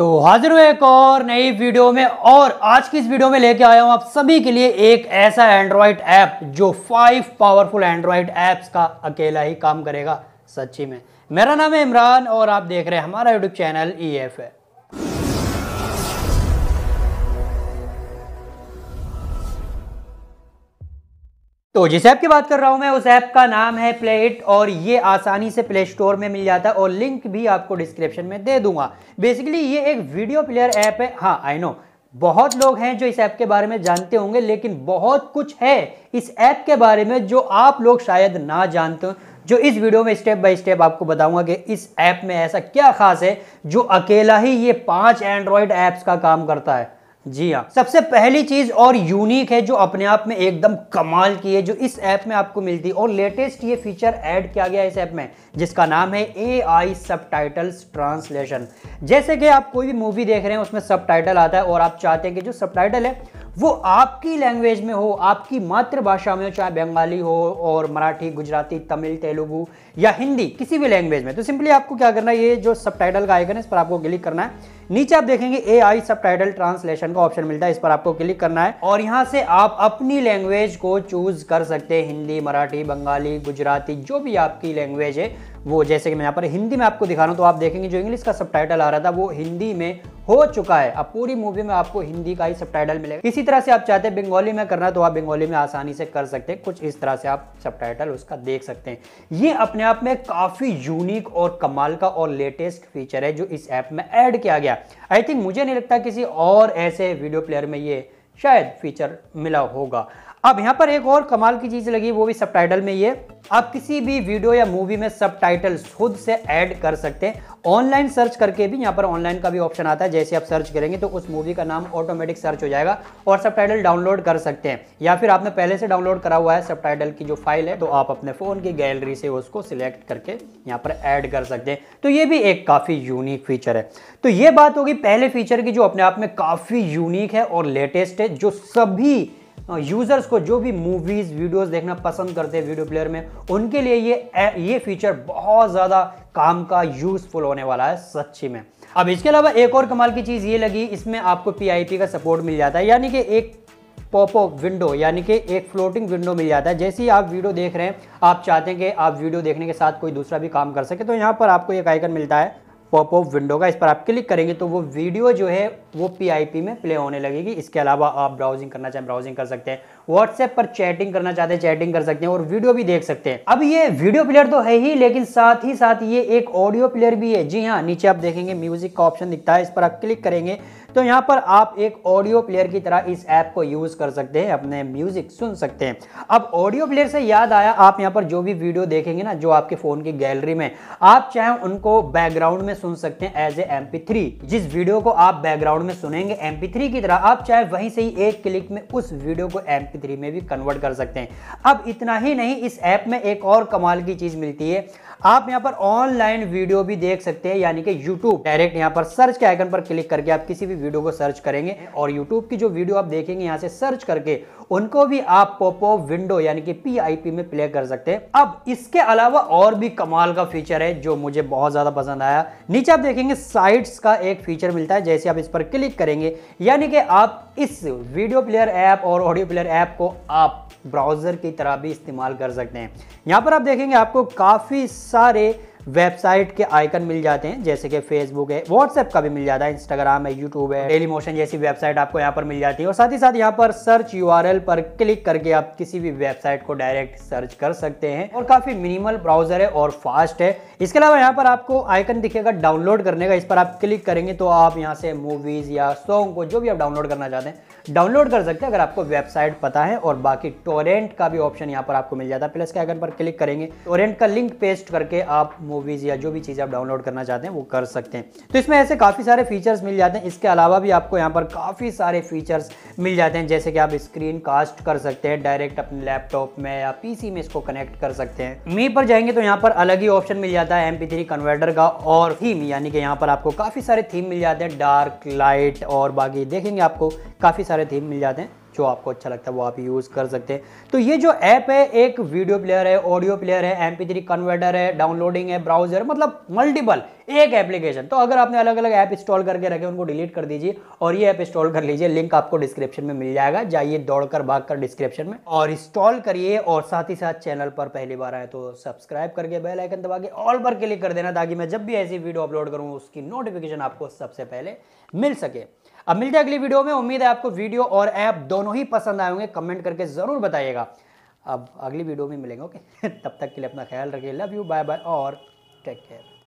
तो हाजिर हुए एक और नई वीडियो में और आज की इस वीडियो में लेके आया हूं आप सभी के लिए एक ऐसा एंड्रॉयड ऐप जो फाइव पावरफुल एंड्रॉयड ऐप्स का अकेला ही काम करेगा सच्ची में मेरा नाम है इमरान और आप देख रहे हैं हमारा यूट्यूब चैनल ई एफ है तो जिस ऐप की बात कर रहा हूं मैं उस ऐप का नाम है प्ले इट और ये आसानी से प्ले स्टोर में मिल जाता है और लिंक भी आपको डिस्क्रिप्शन में दे दूंगा बेसिकली ये एक वीडियो प्लेयर ऐप है हाँ आई नो बहुत लोग हैं जो इस ऐप के बारे में जानते होंगे लेकिन बहुत कुछ है इस ऐप के बारे में जो आप लोग शायद ना जानते हो जो इस वीडियो में स्टेप बाय स्टेप आपको बताऊंगा कि इस ऐप में ऐसा क्या खास है जो अकेला ही ये पांच एंड्रॉयड ऐप्स का काम करता है जी हाँ सबसे पहली चीज और यूनिक है जो अपने आप में एकदम कमाल की है जो इस ऐप में आपको मिलती है और लेटेस्ट ये फीचर ऐड किया गया है इस ऐप में जिसका नाम है ए आई सब ट्रांसलेशन जैसे कि आप कोई भी मूवी देख रहे हैं उसमें सब आता है और आप चाहते हैं कि जो सब है वो आपकी लैंग्वेज में हो आपकी मातृभाषा में हो चाहे बंगाली हो और मराठी गुजराती तमिल तेलुगु या हिंदी किसी भी लैंग्वेज में तो सिंपली आपको क्या करना है ये जो सब टाइटल का आइकन है इस पर आपको क्लिक करना है नीचे आप देखेंगे ए आई सब टाइटल ट्रांसलेशन का ऑप्शन मिलता है इस पर आपको क्लिक करना है और यहाँ से आप अपनी लैंग्वेज को चूज कर सकते हैं हिंदी मराठी बंगाली गुजराती जो भी आपकी लैंग्वेज है वो जैसे कि मैं यहाँ पर हिंदी में आपको दिखा रहा हूँ तो आप देखेंगे जो इंग्लिश का सब टाइटल आ रहा था वो हिंदी में हो चुका है अब पूरी मूवी में आपको हिंदी का ही सब मिलेगा इसी तरह से आप चाहते हैं बंगाली में करना तो आप बंगाली में आसानी से कर सकते हैं कुछ इस तरह से आप सब उसका देख सकते हैं ये अपने आप में काफ़ी यूनिक और कमाल का और लेटेस्ट फीचर है जो इस ऐप में ऐड किया गया आई थिंक मुझे नहीं लगता किसी और ऐसे वीडियो प्लेयर में ये शायद फीचर मिला होगा अब यहाँ पर एक और कमाल की चीज़ लगी वो भी सब में ये आप किसी भी वीडियो या मूवी में सब खुद से ऐड कर सकते हैं ऑनलाइन सर्च करके भी यहाँ पर ऑनलाइन का भी ऑप्शन आता है जैसे आप सर्च करेंगे तो उस मूवी का नाम ऑटोमेटिक सर्च हो जाएगा और सब डाउनलोड कर सकते हैं या फिर आपने पहले से डाउनलोड करा हुआ है सब की जो फाइल है तो आप अपने फ़ोन की गैलरी से उसको सिलेक्ट करके यहाँ पर ऐड कर सकते हैं तो ये भी एक काफ़ी यूनिक फीचर है तो ये बात होगी पहले फीचर की जो अपने आप में काफ़ी यूनिक है और लेटेस्ट है जो सभी यूज़र्स हाँ, को जो भी मूवीज़ वीडियोस देखना पसंद करते हैं वीडियो प्लेयर में उनके लिए ये ये फीचर बहुत ज़्यादा काम का यूज़फुल होने वाला है सच्ची में अब इसके अलावा एक और कमाल की चीज़ ये लगी इसमें आपको पी का सपोर्ट मिल जाता है यानी कि एक पॉपअप विंडो यानी कि एक फ्लोटिंग विंडो मिल जाता है जैसे ही आप वीडियो देख रहे हैं आप चाहते हैं कि आप वीडियो देखने के साथ कोई दूसरा भी काम कर सके तो यहाँ पर आपको एक आइकन मिलता है पॉपअप विंडो का इस पर आप क्लिक करेंगे तो वो वीडियो जो है वो पीआईपी में प्ले होने लगेगी इसके अलावा आप ब्राउजिंग करना चाहें ब्राउजिंग कर सकते हैं व्हाट्सएप पर चैटिंग करना चाहते हैं चैटिंग कर सकते हैं और वीडियो भी देख सकते हैं अब ये वीडियो प्लेयर तो है ही लेकिन साथ ही साथ ये एक ऑडियो प्लेयर भी है जी हाँ नीचे आप देखेंगे म्यूजिक का ऑप्शन दिखता है इस पर आप क्लिक करेंगे तो यहाँ पर आप एक ऑडियो प्लेयर की तरह इस ऐप को यूज़ कर सकते हैं अपने म्यूज़िक सुन सकते हैं अब ऑडियो प्लेयर से याद आया आप यहाँ पर जो भी वीडियो देखेंगे ना जो आपके फ़ोन की गैलरी में आप चाहे उनको बैकग्राउंड में सुन सकते हैं एज ए एम जिस वीडियो को आप बैकग्राउंड में सुनेंगे एम की तरह आप चाहे वहीं से ही एक क्लिक में उस वीडियो को एम थ्री में भी कन्वर्ट कर सकते हैं अब इतना ही नहीं इस ऐप में एक और कमाल की चीज़ मिलती है आप यहाँ पर ऑनलाइन वीडियो भी देख सकते हैं यानी कि यूट्यूब डायरेक्ट यहाँ पर सर्च के आइकन पर क्लिक करके आप किसी भी वीडियो को सर्च करेंगे और यूट्यूब की जो वीडियो आप देखेंगे यहाँ से सर्च करके उनको भी आप पोपो विंडो यानी कि पी में प्ले कर सकते हैं अब इसके अलावा और भी कमाल का फीचर है जो मुझे बहुत ज़्यादा पसंद आया नीचे आप देखेंगे साइट्स का एक फीचर मिलता है जैसे आप इस पर क्लिक करेंगे यानी कि आप इस वीडियो प्लेयर ऐप और ऑडियो प्लेयर ऐप को आप ब्राउज़र की तरह भी इस्तेमाल कर सकते हैं यहाँ पर आप देखेंगे आपको काफ़ी सारे वेबसाइट के आइकन मिल जाते हैं जैसे कि फेसबुक है व्हाट्सएप का भी मिल जाता है इंस्टाग्राम है यूट्यूब है डेली मोशन जैसी वेबसाइट आपको यहाँ पर मिल जाती है और साथ ही साथ यहाँ पर सर्च यू पर क्लिक करके आप किसी भी वेबसाइट को डायरेक्ट सर्च कर सकते हैं और काफी मिनिमल ब्राउजर है और फास्ट है इसके अलावा यहाँ पर आपको आइकन दिखेगा डाउनलोड करने का इस पर आप क्लिक करेंगे तो आप यहाँ से मूवीज या सॉन्ग को जो भी आप डाउनलोड करना चाहते हैं डाउनलोड कर सकते हैं अगर आपको वेबसाइट पता है और बाकी टोरेंट का भी ऑप्शन यहाँ पर आपको मिल जाता है प्लस के आइकन पर क्लिक करेंगे टोरेंट का लिंक पेस्ट करके आप मूवी मूवीज़ या जो भी चीज़ आप डाउनलोड करना चाहते हैं वो कर सकते हैं तो इसमें ऐसे काफ़ी सारे फीचर्स मिल जाते हैं इसके अलावा भी आपको यहाँ पर काफ़ी सारे फीचर्स मिल जाते हैं जैसे कि आप स्क्रीन कास्ट कर सकते हैं डायरेक्ट अपने लैपटॉप में या पी में इसको कनेक्ट कर सकते हैं मी पर जाएंगे तो यहाँ पर अलग ही ऑप्शन मिल जाता है एम कन्वर्टर का और थीम यानी कि यहाँ पर आपको काफ़ी सारे थीम मिल जाते हैं डार्क लाइट और बाकी देखेंगे आपको काफ़ी सारे थीम मिल जाते हैं जो आपको अच्छा लगता है वो आप यूज़ कर सकते हैं तो ये जो ऐप है एक वीडियो प्लेयर है ऑडियो प्लेयर है एम पी कन्वर्टर है डाउनलोडिंग है ब्राउजर मतलब मल्टीपल एक एप्लीकेशन तो अगर आपने अलग अलग ऐप इंस्टॉल करके रखे उनको डिलीट कर दीजिए और ये ऐप इंस्टॉल कर लीजिए लिंक आपको डिस्क्रिप्शन में मिल जाएगा जाइए दौड़कर भागकर डिस्क्रिप्शन में और इंस्टॉल करिए और साथ ही साथ चैनल पर पहली बार आए तो सब्सक्राइब करके बेल आइकन दबा के ऑल पर क्लिक कर देना ताकि मैं जब भी ऐसी वीडियो अपलोड करूँ उसकी नोटिफिकेशन आपको सबसे पहले मिल सके अब मिलते हैं अगली वीडियो में उम्मीद है आपको वीडियो और ऐप दोनों ही पसंद आए होंगे कमेंट करके ज़रूर बताइएगा अब अगली वीडियो में मिलेंगे ओके तब तक के लिए अपना ख्याल रखिए लव यू बाय बाय और टेक केयर